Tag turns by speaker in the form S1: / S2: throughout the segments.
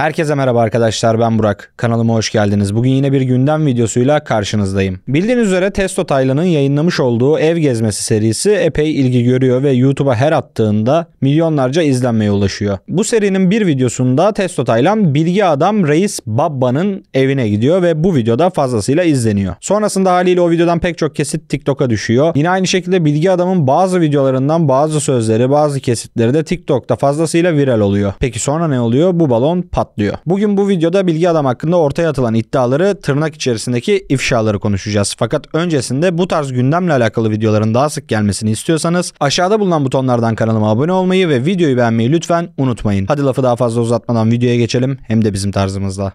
S1: Herkese merhaba arkadaşlar ben Burak. Kanalıma hoş geldiniz. Bugün yine bir gündem videosuyla karşınızdayım. Bildiğiniz üzere Testo Taylan'ın yayınlamış olduğu ev gezmesi serisi epey ilgi görüyor ve YouTube'a her attığında milyonlarca izlenmeye ulaşıyor. Bu serinin bir videosunda Testo Taylan bilgi adam Reis Babba'nın evine gidiyor ve bu videoda fazlasıyla izleniyor. Sonrasında haliyle o videodan pek çok kesit TikTok'a düşüyor. Yine aynı şekilde bilgi adamın bazı videolarından bazı sözleri bazı kesitleri de TikTok'ta fazlasıyla viral oluyor. Peki sonra ne oluyor? Bu balon patlıyor patlıyor. Bugün bu videoda bilgi adam hakkında ortaya atılan iddiaları tırnak içerisindeki ifşaları konuşacağız. Fakat öncesinde bu tarz gündemle alakalı videoların daha sık gelmesini istiyorsanız aşağıda bulunan butonlardan kanalıma abone olmayı ve videoyu beğenmeyi lütfen unutmayın. Hadi lafı daha fazla uzatmadan videoya geçelim hem de bizim tarzımızla.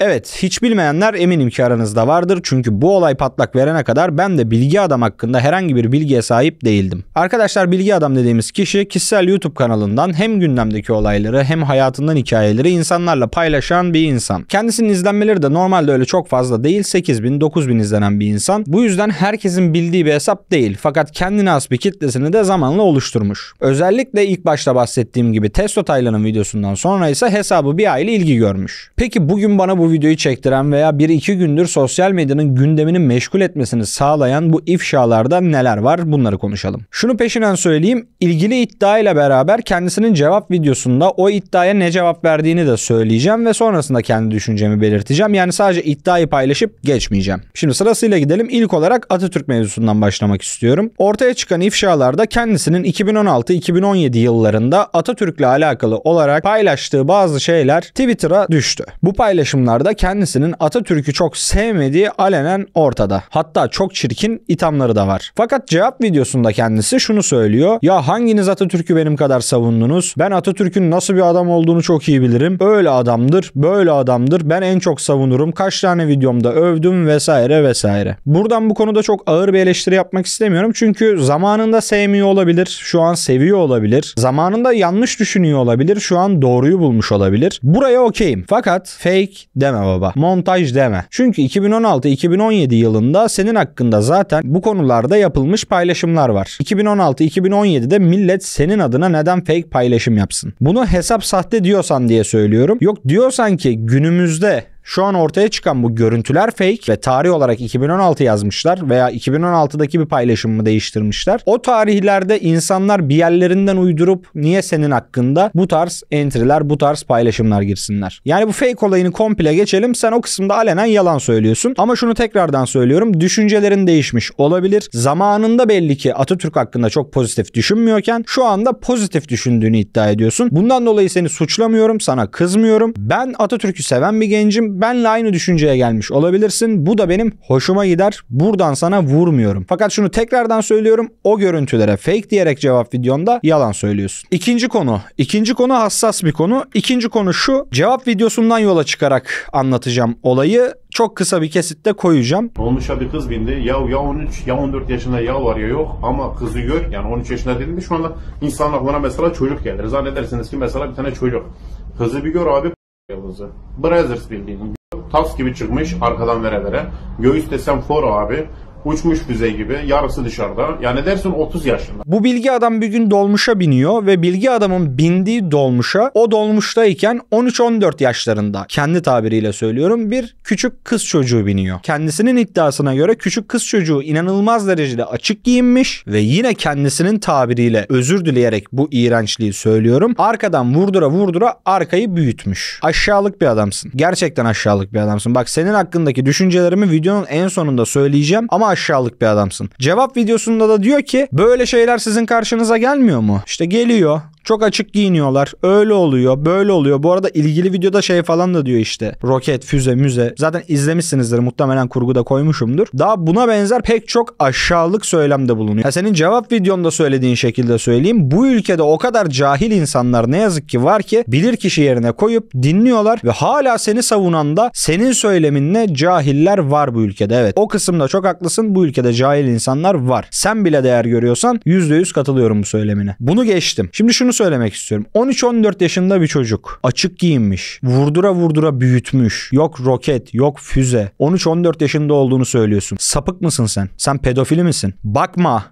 S1: Evet hiç bilmeyenler eminim ki aranızda vardır çünkü bu olay patlak verene kadar ben de bilgi adam hakkında herhangi bir bilgiye sahip değildim. Arkadaşlar bilgi adam dediğimiz kişi kişisel YouTube kanalından hem gündemdeki olayları hem hayatından hikayeleri insanlarla paylaşan bir insan. Kendisinin izlenmeleri de normalde öyle çok fazla değil 8000 9000 izlenen bir insan. Bu yüzden herkesin bildiği bir hesap değil fakat kendine has bir kitlesini de zamanla oluşturmuş. Özellikle ilk başta bahsettiğim gibi Testo Taylan'ın videosundan sonra ise hesabı bir aile ilgi görmüş. Peki bugün bana bu bu videoyu çektiren veya bir iki gündür sosyal medyanın gündemini meşgul etmesini sağlayan bu ifşalarda neler var bunları konuşalım. Şunu peşinen söyleyeyim ilgili iddia ile beraber kendisinin cevap videosunda o iddiaya ne cevap verdiğini de söyleyeceğim ve sonrasında kendi düşüncemi belirteceğim. Yani sadece iddiayı paylaşıp geçmeyeceğim. Şimdi sırasıyla gidelim. İlk olarak Atatürk mevzusundan başlamak istiyorum. Ortaya çıkan ifşalarda kendisinin 2016-2017 yıllarında Atatürk'le alakalı olarak paylaştığı bazı şeyler Twitter'a düştü. Bu paylaşımlar zamanlarda kendisinin Atatürk'ü çok sevmediği alenen ortada. Hatta çok çirkin ithamları da var. Fakat cevap videosunda kendisi şunu söylüyor. Ya hanginiz Atatürk'ü benim kadar savundunuz? Ben Atatürk'ün nasıl bir adam olduğunu çok iyi bilirim. Öyle adamdır, böyle adamdır. Ben en çok savunurum. Kaç tane videomda övdüm vesaire vesaire. Buradan bu konuda çok ağır bir eleştiri yapmak istemiyorum. Çünkü zamanında sevmiyor olabilir. Şu an seviyor olabilir. Zamanında yanlış düşünüyor olabilir. Şu an doğruyu bulmuş olabilir. Buraya okeyim. Fakat fake, deme baba. Montaj deme. Çünkü 2016-2017 yılında senin hakkında zaten bu konularda yapılmış paylaşımlar var. 2016-2017'de millet senin adına neden fake paylaşım yapsın? Bunu hesap sahte diyorsan diye söylüyorum. Yok diyorsan ki günümüzde şu an ortaya çıkan bu görüntüler fake ve tarih olarak 2016 yazmışlar veya 2016'daki bir paylaşımı değiştirmişler. O tarihlerde insanlar bir yerlerinden uydurup niye senin hakkında bu tarz entry'ler, bu tarz paylaşımlar girsinler. Yani bu fake olayını komple geçelim. Sen o kısımda alenen yalan söylüyorsun. Ama şunu tekrardan söylüyorum. Düşüncelerin değişmiş olabilir. Zamanında belli ki Atatürk hakkında çok pozitif düşünmüyorken şu anda pozitif düşündüğünü iddia ediyorsun. Bundan dolayı seni suçlamıyorum, sana kızmıyorum. Ben Atatürk'ü seven bir gencim benle aynı düşünceye gelmiş olabilirsin. Bu da benim hoşuma gider. Buradan sana vurmuyorum. Fakat şunu tekrardan söylüyorum. O görüntülere fake diyerek cevap videomda yalan söylüyorsun. İkinci konu. İkinci konu hassas bir konu. İkinci konu şu. Cevap videosundan yola çıkarak anlatacağım olayı. Çok kısa bir kesitte koyacağım. Olmuşa bir kız bindi. Ya ya 13 ya 14 yaşında ya var ya yok ama kızı gör. Yani 13 yaşında dedim de şu anda insanın aklına mesela çocuk gelir. Zannedersiniz ki mesela bir tane çocuk. Kızı bir gör abi yıldızı. Brothers bildiğin. Tas gibi çıkmış arkadan vere Göğüs desem foro abi uçmuş bize gibi yarısı dışarıda. Yani dersin 30 yaşında. Bu bilgi adam bir gün dolmuşa biniyor ve bilgi adamın bindiği dolmuşa o dolmuştayken 13-14 yaşlarında kendi tabiriyle söylüyorum bir küçük kız çocuğu biniyor. Kendisinin iddiasına göre küçük kız çocuğu inanılmaz derecede açık giyinmiş ve yine kendisinin tabiriyle özür dileyerek bu iğrençliği söylüyorum. Arkadan vurdura vurdura arkayı büyütmüş. Aşağılık bir adamsın. Gerçekten aşağılık bir adamsın. Bak senin hakkındaki düşüncelerimi videonun en sonunda söyleyeceğim ama aşağılık bir adamsın. Cevap videosunda da diyor ki böyle şeyler sizin karşınıza gelmiyor mu? İşte geliyor çok açık giyiniyorlar. Öyle oluyor, böyle oluyor. Bu arada ilgili videoda şey falan da diyor işte. Roket, füze, müze. Zaten izlemişsinizdir. Muhtemelen kurguda koymuşumdur. Daha buna benzer pek çok aşağılık söylemde bulunuyor. Ya senin cevap videonda söylediğin şekilde söyleyeyim. Bu ülkede o kadar cahil insanlar ne yazık ki var ki bilir kişi yerine koyup dinliyorlar ve hala seni savunan da senin söyleminle cahiller var bu ülkede. Evet o kısımda çok haklısın. Bu ülkede cahil insanlar var. Sen bile değer görüyorsan %100 katılıyorum bu söylemine. Bunu geçtim. Şimdi şunu söylemek istiyorum. 13-14 yaşında bir çocuk. Açık giyinmiş. Vurdura vurdura büyütmüş. Yok roket, yok füze. 13-14 yaşında olduğunu söylüyorsun. Sapık mısın sen? Sen pedofili misin? Bakma.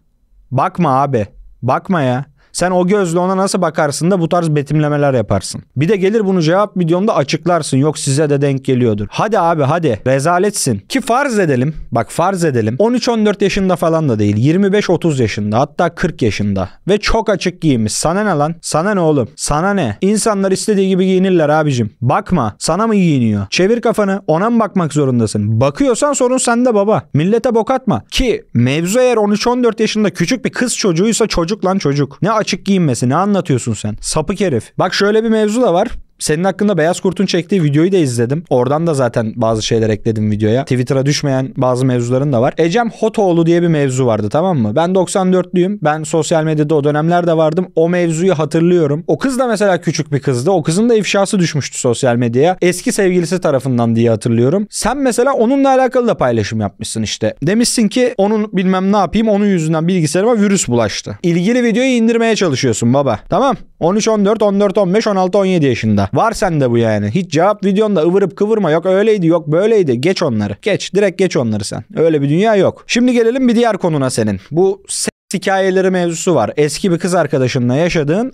S1: Bakma abi. Bakma ya. Sen o gözle ona nasıl bakarsın da bu tarz betimlemeler yaparsın. Bir de gelir bunu cevap videomda açıklarsın. Yok size de denk geliyordur. Hadi abi hadi rezaletsin. Ki farz edelim bak farz edelim 13-14 yaşında falan da değil 25-30 yaşında hatta 40 yaşında ve çok açık giymiş. Sana ne lan? Sana ne oğlum? Sana ne? İnsanlar istediği gibi giyinirler abicim. Bakma sana mı giyiniyor? Çevir kafanı ona mı bakmak zorundasın? Bakıyorsan sorun sende baba. Millete bok atma. Ki mevzu eğer 13-14 yaşında küçük bir kız çocuğuysa çocuk lan çocuk. Ne açık giyinmesi ne anlatıyorsun sen? Sapık herif. Bak şöyle bir mevzu da var. Senin hakkında Beyaz Kurt'un çektiği videoyu da izledim. Oradan da zaten bazı şeyler ekledim videoya. Twitter'a düşmeyen bazı mevzuların da var. Ecem Hotoğlu diye bir mevzu vardı tamam mı? Ben 94'lüyüm. Ben sosyal medyada o dönemlerde vardım. O mevzuyu hatırlıyorum. O kız da mesela küçük bir kızdı. O kızın da ifşası düşmüştü sosyal medyaya. Eski sevgilisi tarafından diye hatırlıyorum. Sen mesela onunla alakalı da paylaşım yapmışsın işte. Demişsin ki onun bilmem ne yapayım onun yüzünden bilgisayarıma virüs bulaştı. İlgili videoyu indirmeye çalışıyorsun baba. Tamam. 13, 14, 14, 15, 16, 17 yaşında aslında. Var sende bu yani. Hiç cevap videonda ıvırıp kıvırma. Yok öyleydi yok böyleydi. Geç onları. Geç. Direkt geç onları sen. Öyle bir dünya yok. Şimdi gelelim bir diğer konuna senin. Bu seks hikayeleri mevzusu var. Eski bir kız arkadaşınla yaşadığın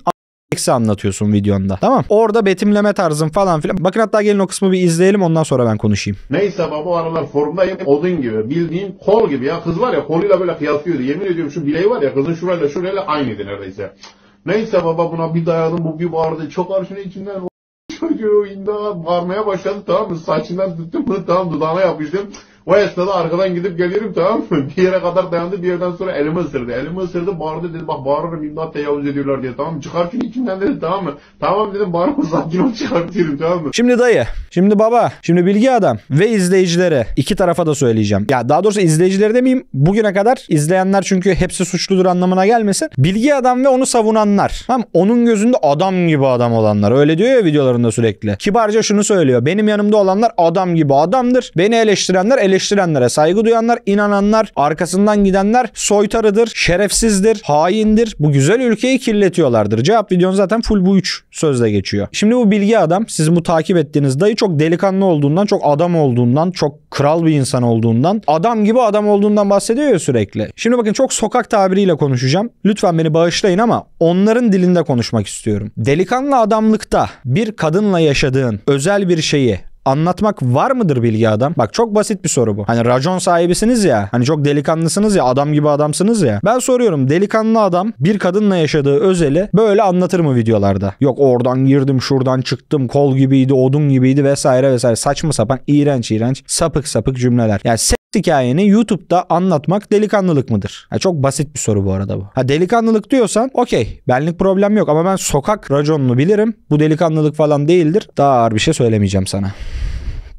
S1: eksi anlatıyorsun videonda. Tamam. Orada betimleme tarzın falan filan. Bakın hatta gelin o kısmı bir izleyelim ondan sonra ben konuşayım. Neyse baba o aralar forumdayım Odun gibi. Bildiğin kol gibi ya. Kız var ya koluyla böyle kıyaslıyordu. Yemin ediyorum şu bileği var ya kızın şurayla şurayla aynıydı neredeyse. Neyse baba buna bir dayadım bu bir bağırdı. Çok arşın içinden çocuğu indi bağırmaya başladı tamam mı? Saçından tuttum bunu tamam dudağına yapıştım. O esnada arkadan gidip geliyorum tamam mı? Bir yere kadar dayandı bir yerden sonra elimi ısırdı. Elimi ısırdı bağırdı dedi bak bağırırım imdat tecavüz ediyorlar diye tamam mı? Çıkar şunu içinden dedi tamam mı? Tamam dedim bağırma sakin ol çıkartıyorum tamam mı? Şimdi dayı, şimdi baba, şimdi bilgi adam ve izleyicilere iki tarafa da söyleyeceğim. Ya daha doğrusu izleyicilere demeyeyim bugüne kadar izleyenler çünkü hepsi suçludur anlamına gelmesin. Bilgi adam ve onu savunanlar. Tamam onun gözünde adam gibi adam olanlar. Öyle diyor ya videolarında sürekli. Kibarca şunu söylüyor. Benim yanımda olanlar adam gibi adamdır. Beni eleştirenler eleştirenler eleştirenlere saygı duyanlar, inananlar, arkasından gidenler soytarıdır, şerefsizdir, haindir. Bu güzel ülkeyi kirletiyorlardır. Cevap videonun zaten full bu üç sözle geçiyor. Şimdi bu bilgi adam, sizin bu takip ettiğiniz dayı çok delikanlı olduğundan, çok adam olduğundan, çok kral bir insan olduğundan, adam gibi adam olduğundan bahsediyor ya sürekli. Şimdi bakın çok sokak tabiriyle konuşacağım. Lütfen beni bağışlayın ama onların dilinde konuşmak istiyorum. Delikanlı adamlıkta bir kadınla yaşadığın özel bir şeyi anlatmak var mıdır bilgi adam? Bak çok basit bir soru bu. Hani racon sahibisiniz ya. Hani çok delikanlısınız ya. Adam gibi adamsınız ya. Ben soruyorum delikanlı adam bir kadınla yaşadığı özeli böyle anlatır mı videolarda? Yok oradan girdim şuradan çıktım kol gibiydi odun gibiydi vesaire vesaire. Saçma sapan iğrenç iğrenç sapık sapık cümleler. Yani hikayeni YouTube'da anlatmak delikanlılık mıdır? Ha, çok basit bir soru bu arada bu. Ha delikanlılık diyorsan okey benlik problem yok ama ben sokak raconunu bilirim. Bu delikanlılık falan değildir. Daha ağır bir şey söylemeyeceğim sana.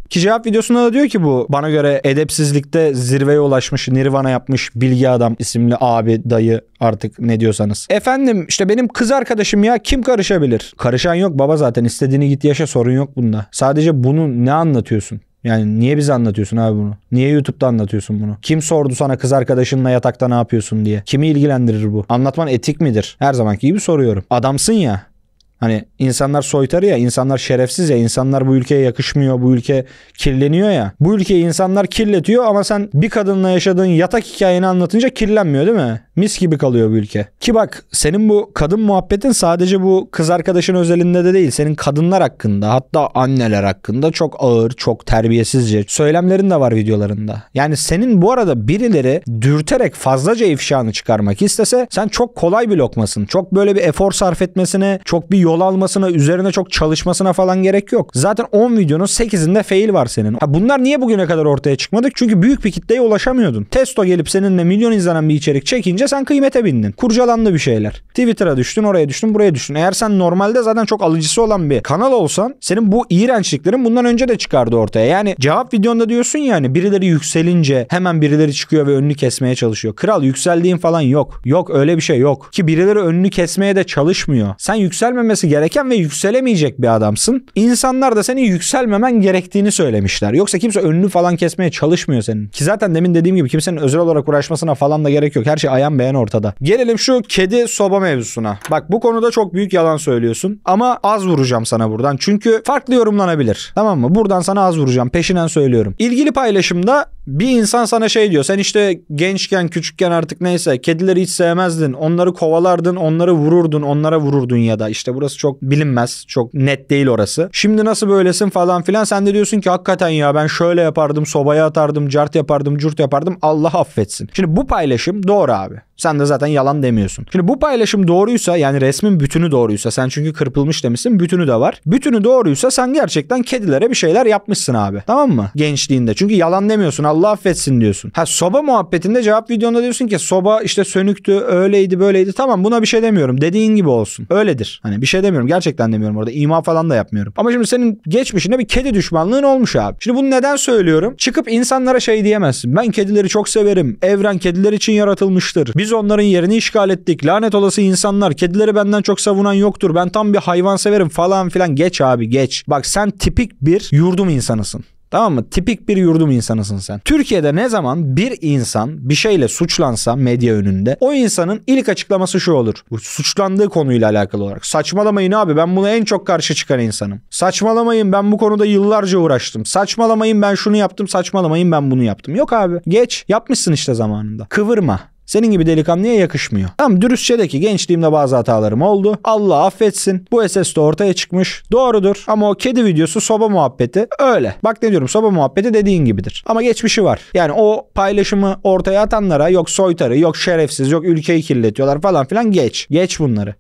S1: Ki cevap videosunda da diyor ki bu bana göre edepsizlikte zirveye ulaşmış Nirvana yapmış bilgi adam isimli abi dayı artık ne diyorsanız. Efendim işte benim kız arkadaşım ya kim karışabilir? Karışan yok baba zaten istediğini git yaşa sorun yok bunda. Sadece bunu ne anlatıyorsun? Yani niye bize anlatıyorsun abi bunu? Niye YouTube'da anlatıyorsun bunu? Kim sordu sana kız arkadaşınla yatakta ne yapıyorsun diye? Kimi ilgilendirir bu? Anlatman etik midir? Her zamanki gibi soruyorum. Adamsın ya. Hani insanlar soytarı ya, insanlar şerefsiz ya, insanlar bu ülkeye yakışmıyor, bu ülke kirleniyor ya. Bu ülkeyi insanlar kirletiyor ama sen bir kadınla yaşadığın yatak hikayeni anlatınca kirlenmiyor değil mi? Mis gibi kalıyor bu ülke. Ki bak senin bu kadın muhabbetin sadece bu kız arkadaşın özelinde de değil. Senin kadınlar hakkında hatta anneler hakkında çok ağır, çok terbiyesizce söylemlerin de var videolarında. Yani senin bu arada birileri dürterek fazlaca ifşanı çıkarmak istese sen çok kolay bir lokmasın. Çok böyle bir efor sarf etmesine, çok bir yol almasına, üzerine çok çalışmasına falan gerek yok. Zaten 10 videonun 8'inde fail var senin. Ha bunlar niye bugüne kadar ortaya çıkmadık? Çünkü büyük bir kitleye ulaşamıyordun. Testo gelip seninle milyon izlenen bir içerik çekince sen kıymete bindin. Kurcalandı bir şeyler. Twitter'a düştün, oraya düştün, buraya düştün. Eğer sen normalde zaten çok alıcısı olan bir kanal olsan senin bu iğrençliklerin bundan önce de çıkardı ortaya. Yani cevap videonda diyorsun yani birileri yükselince hemen birileri çıkıyor ve önünü kesmeye çalışıyor. Kral yükseldiğin falan yok. Yok öyle bir şey yok. Ki birileri önünü kesmeye de çalışmıyor. Sen yükselmemesi gereken ve yükselemeyecek bir adamsın. İnsanlar da senin yükselmemen gerektiğini söylemişler. Yoksa kimse önünü falan kesmeye çalışmıyor senin. Ki zaten demin dediğim gibi kimsenin özel olarak uğraşmasına falan da gerek yok. Her şey ayağın beğen ortada. Gelelim şu kedi soba mevzusuna. Bak bu konuda çok büyük yalan söylüyorsun ama az vuracağım sana buradan. Çünkü farklı yorumlanabilir. Tamam mı? Buradan sana az vuracağım. Peşinen söylüyorum. İlgili paylaşımda bir insan sana şey diyor sen işte gençken küçükken artık neyse kedileri hiç sevmezdin onları kovalardın onları vururdun onlara vururdun ya da işte burası çok bilinmez çok net değil orası. Şimdi nasıl böylesin falan filan sen de diyorsun ki hakikaten ya ben şöyle yapardım sobaya atardım cart yapardım cürt yapardım Allah affetsin. Şimdi bu paylaşım doğru abi. Sen de zaten yalan demiyorsun. Şimdi bu paylaşım doğruysa yani resmin bütünü doğruysa sen çünkü kırpılmış demişsin bütünü de var. Bütünü doğruysa sen gerçekten kedilere bir şeyler yapmışsın abi. Tamam mı? Gençliğinde. Çünkü yalan demiyorsun Allah affetsin diyorsun. Ha soba muhabbetinde cevap videonda diyorsun ki soba işte sönüktü öyleydi böyleydi tamam buna bir şey demiyorum. Dediğin gibi olsun. Öyledir. Hani bir şey demiyorum. Gerçekten demiyorum orada. ima falan da yapmıyorum. Ama şimdi senin geçmişinde bir kedi düşmanlığın olmuş abi. Şimdi bunu neden söylüyorum? Çıkıp insanlara şey diyemezsin. Ben kedileri çok severim. Evren kediler için yaratılmıştır. Biz biz onların yerini işgal ettik. Lanet olası insanlar. Kedileri benden çok savunan yoktur. Ben tam bir hayvan severim falan filan. Geç abi geç. Bak sen tipik bir yurdum insanısın. Tamam mı? Tipik bir yurdum insanısın sen. Türkiye'de ne zaman bir insan bir şeyle suçlansa medya önünde o insanın ilk açıklaması şu olur. Bu suçlandığı konuyla alakalı olarak. Saçmalamayın abi ben buna en çok karşı çıkan insanım. Saçmalamayın ben bu konuda yıllarca uğraştım. Saçmalamayın ben şunu yaptım. Saçmalamayın ben bunu yaptım. Yok abi geç yapmışsın işte zamanında. Kıvırma. Senin gibi delikanlıya yakışmıyor. Tam dürüstçe de ki gençliğimde bazı hatalarım oldu. Allah affetsin. Bu SS de ortaya çıkmış. Doğrudur. Ama o kedi videosu soba muhabbeti öyle. Bak ne diyorum soba muhabbeti dediğin gibidir. Ama geçmişi var. Yani o paylaşımı ortaya atanlara yok soytarı yok şerefsiz yok ülkeyi kirletiyorlar falan filan geç. Geç bunları.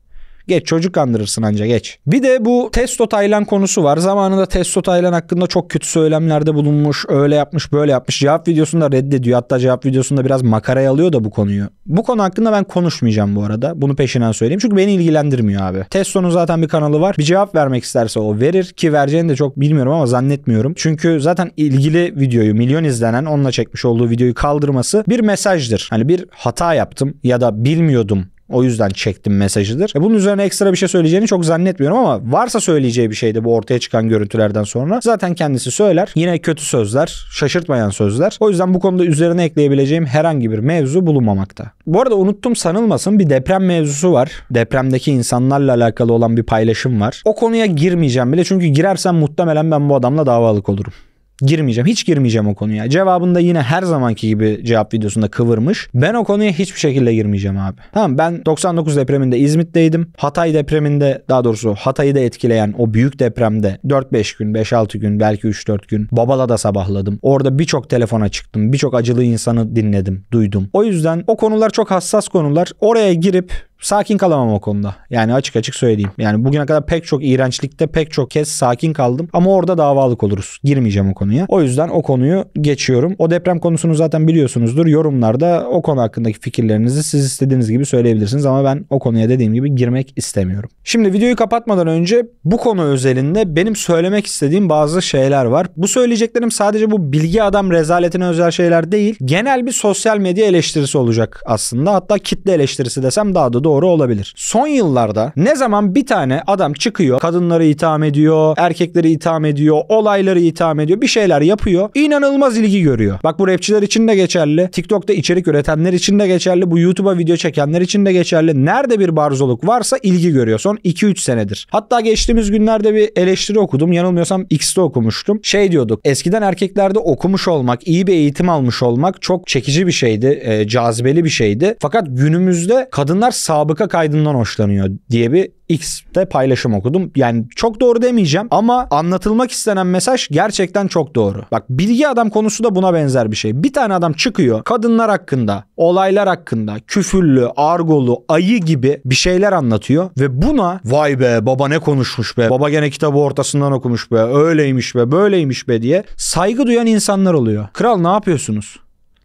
S1: Geç çocuk kandırırsın anca geç. Bir de bu Testo Taylan konusu var. Zamanında Testo Taylan hakkında çok kötü söylemlerde bulunmuş. Öyle yapmış böyle yapmış. Cevap videosunda reddediyor. Hatta cevap videosunda biraz makara alıyor da bu konuyu. Bu konu hakkında ben konuşmayacağım bu arada. Bunu peşinden söyleyeyim. Çünkü beni ilgilendirmiyor abi. Testo'nun zaten bir kanalı var. Bir cevap vermek isterse o verir. Ki vereceğini de çok bilmiyorum ama zannetmiyorum. Çünkü zaten ilgili videoyu milyon izlenen onunla çekmiş olduğu videoyu kaldırması bir mesajdır. Hani bir hata yaptım ya da bilmiyordum o yüzden çektim mesajıdır. E bunun üzerine ekstra bir şey söyleyeceğini çok zannetmiyorum ama varsa söyleyeceği bir şey de bu ortaya çıkan görüntülerden sonra. Zaten kendisi söyler. Yine kötü sözler, şaşırtmayan sözler. O yüzden bu konuda üzerine ekleyebileceğim herhangi bir mevzu bulunmamakta. Bu arada unuttum sanılmasın bir deprem mevzusu var. Depremdeki insanlarla alakalı olan bir paylaşım var. O konuya girmeyeceğim bile çünkü girersem muhtemelen ben bu adamla davalık olurum girmeyeceğim. Hiç girmeyeceğim o konuya. Cevabında yine her zamanki gibi cevap videosunda kıvırmış. Ben o konuya hiçbir şekilde girmeyeceğim abi. Tamam ben 99 depreminde İzmit'teydim. Hatay depreminde daha doğrusu Hatay'ı da etkileyen o büyük depremde 4-5 gün, 5-6 gün, belki 3-4 gün babala da sabahladım. Orada birçok telefona çıktım. Birçok acılı insanı dinledim, duydum. O yüzden o konular çok hassas konular. Oraya girip sakin kalamam o konuda. Yani açık açık söyleyeyim. Yani bugüne kadar pek çok iğrençlikte pek çok kez sakin kaldım ama orada davalık oluruz. Girmeyeceğim o konuya. O yüzden o konuyu geçiyorum. O deprem konusunu zaten biliyorsunuzdur. Yorumlarda o konu hakkındaki fikirlerinizi siz istediğiniz gibi söyleyebilirsiniz ama ben o konuya dediğim gibi girmek istemiyorum. Şimdi videoyu kapatmadan önce bu konu özelinde benim söylemek istediğim bazı şeyler var. Bu söyleyeceklerim sadece bu bilgi adam rezaletine özel şeyler değil. Genel bir sosyal medya eleştirisi olacak aslında. Hatta kitle eleştirisi desem daha da doğru doğru olabilir. Son yıllarda ne zaman bir tane adam çıkıyor kadınları itham ediyor, erkekleri itham ediyor, olayları itham ediyor, bir şeyler yapıyor. inanılmaz ilgi görüyor. Bak bu rapçiler için de geçerli. TikTok'ta içerik üretenler için de geçerli. Bu YouTube'a video çekenler için de geçerli. Nerede bir barzoluk varsa ilgi görüyor son 2-3 senedir. Hatta geçtiğimiz günlerde bir eleştiri okudum. Yanılmıyorsam X'te okumuştum. Şey diyorduk. Eskiden erkeklerde okumuş olmak, iyi bir eğitim almış olmak çok çekici bir şeydi. E, cazibeli bir şeydi. Fakat günümüzde kadınlar sağ sabıka kaydından hoşlanıyor diye bir X'te paylaşım okudum. Yani çok doğru demeyeceğim ama anlatılmak istenen mesaj gerçekten çok doğru. Bak bilgi adam konusu da buna benzer bir şey. Bir tane adam çıkıyor kadınlar hakkında, olaylar hakkında küfürlü, argolu, ayı gibi bir şeyler anlatıyor ve buna vay be baba ne konuşmuş be, baba gene kitabı ortasından okumuş be, öyleymiş be, böyleymiş be diye saygı duyan insanlar oluyor. Kral ne yapıyorsunuz?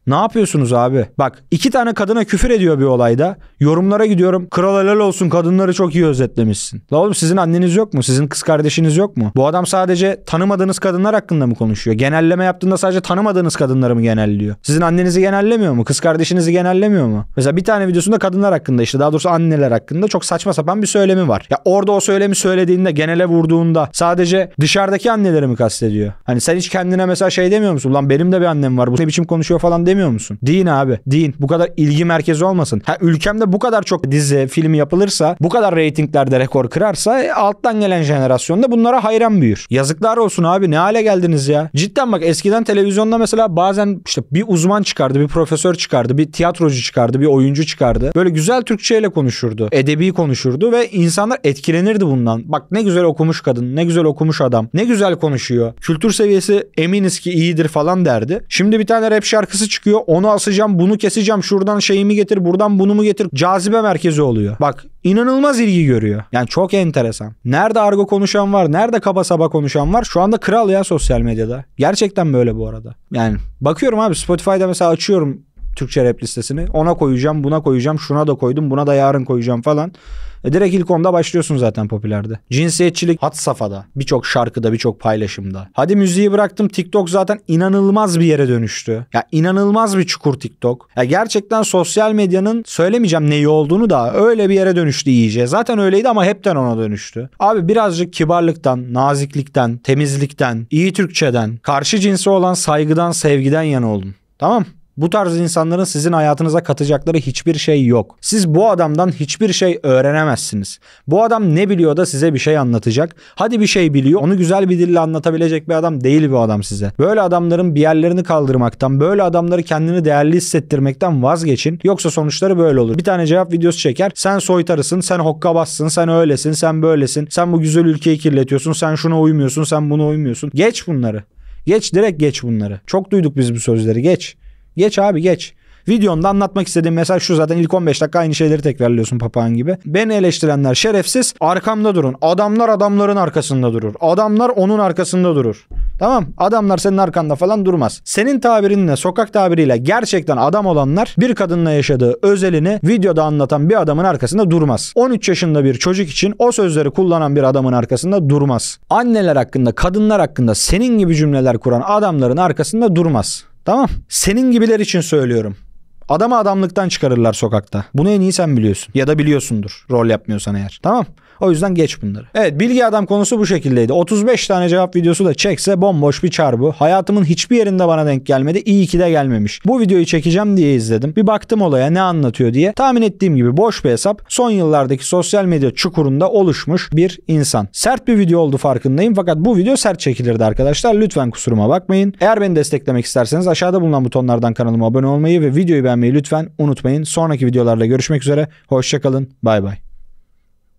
S1: Ne yapıyorsunuz abi? Bak iki tane kadına küfür ediyor bir olayda. Yorumlara gidiyorum. Kral helal olsun kadınları çok iyi özetlemişsin. La oğlum sizin anneniz yok mu? Sizin kız kardeşiniz yok mu? Bu adam sadece tanımadığınız kadınlar hakkında mı konuşuyor? Genelleme yaptığında sadece tanımadığınız kadınları mı genelliyor? Sizin annenizi genellemiyor mu? Kız kardeşinizi genellemiyor mu? Mesela bir tane videosunda kadınlar hakkında işte daha doğrusu anneler hakkında çok saçma sapan bir söylemi var. Ya orada o söylemi söylediğinde genele vurduğunda sadece dışarıdaki anneleri mi kastediyor? Hani sen hiç kendine mesela şey demiyor musun? lan benim de bir annem var. Bu ne biçim konuşuyor falan demiyor istemiyor musun? Deyin abi. din. Bu kadar ilgi merkezi olmasın. Ha ülkemde bu kadar çok dizi, film yapılırsa, bu kadar reytinglerde rekor kırarsa e, alttan gelen jenerasyonda bunlara hayran büyür. Yazıklar olsun abi ne hale geldiniz ya. Cidden bak eskiden televizyonda mesela bazen işte bir uzman çıkardı, bir profesör çıkardı, bir tiyatrocu çıkardı, bir oyuncu çıkardı. Böyle güzel Türkçeyle konuşurdu. Edebi konuşurdu ve insanlar etkilenirdi bundan. Bak ne güzel okumuş kadın, ne güzel okumuş adam, ne güzel konuşuyor. Kültür seviyesi eminiz ki iyidir falan derdi. Şimdi bir tane rap şarkısı çıkıyor çıkıyor. Onu asacağım, bunu keseceğim. Şuradan şeyimi getir, buradan bunu mu getir. Cazibe merkezi oluyor. Bak inanılmaz ilgi görüyor. Yani çok enteresan. Nerede argo konuşan var, nerede kaba saba konuşan var. Şu anda kral ya sosyal medyada. Gerçekten böyle bu arada. Yani bakıyorum abi Spotify'da mesela açıyorum Türkçe rap listesini. Ona koyacağım, buna koyacağım, şuna da koydum, buna da yarın koyacağım falan. E direkt ilk onda başlıyorsun zaten popülerde. Cinsiyetçilik hat safhada. Birçok şarkıda, birçok paylaşımda. Hadi müziği bıraktım. TikTok zaten inanılmaz bir yere dönüştü. Ya inanılmaz bir çukur TikTok. Ya gerçekten sosyal medyanın söylemeyeceğim neyi olduğunu da öyle bir yere dönüştü iyice. Zaten öyleydi ama hepten ona dönüştü. Abi birazcık kibarlıktan, naziklikten, temizlikten, iyi Türkçeden, karşı cinsi olan saygıdan, sevgiden yana olun. Tamam? Bu tarz insanların sizin hayatınıza katacakları hiçbir şey yok. Siz bu adamdan hiçbir şey öğrenemezsiniz. Bu adam ne biliyor da size bir şey anlatacak. Hadi bir şey biliyor. Onu güzel bir dille anlatabilecek bir adam değil bu adam size. Böyle adamların bir yerlerini kaldırmaktan, böyle adamları kendini değerli hissettirmekten vazgeçin. Yoksa sonuçları böyle olur. Bir tane cevap videosu çeker. Sen soytarısın, sen hokkabazsın, sen öylesin, sen böylesin. Sen bu güzel ülkeyi kirletiyorsun, sen şuna uymuyorsun, sen buna uymuyorsun. Geç bunları. Geç direkt geç bunları. Çok duyduk biz bu sözleri geç. Geç abi geç. Videonda anlatmak istediğim mesaj şu zaten ilk 15 dakika aynı şeyleri tekrarlıyorsun papağan gibi. Beni eleştirenler şerefsiz arkamda durun. Adamlar adamların arkasında durur. Adamlar onun arkasında durur. Tamam adamlar senin arkanda falan durmaz. Senin tabirinle sokak tabiriyle gerçekten adam olanlar bir kadınla yaşadığı özelini videoda anlatan bir adamın arkasında durmaz. 13 yaşında bir çocuk için o sözleri kullanan bir adamın arkasında durmaz. Anneler hakkında kadınlar hakkında senin gibi cümleler kuran adamların arkasında durmaz. Tamam. Senin gibiler için söylüyorum. Adamı adamlıktan çıkarırlar sokakta. Bunu en iyi sen biliyorsun. Ya da biliyorsundur. Rol yapmıyorsan eğer. Tamam. O yüzden geç bunları. Evet bilgi adam konusu bu şekildeydi. 35 tane cevap videosu da çekse bomboş bir çar bu. Hayatımın hiçbir yerinde bana denk gelmedi. İyi ki de gelmemiş. Bu videoyu çekeceğim diye izledim. Bir baktım olaya ne anlatıyor diye. Tahmin ettiğim gibi boş bir hesap. Son yıllardaki sosyal medya çukurunda oluşmuş bir insan. Sert bir video oldu farkındayım fakat bu video sert çekilirdi arkadaşlar. Lütfen kusuruma bakmayın. Eğer beni desteklemek isterseniz aşağıda bulunan butonlardan kanalıma abone olmayı ve videoyu beğenmeyi beğenmeyi lütfen unutmayın. Sonraki videolarda görüşmek üzere. Hoşçakalın. Bay bay.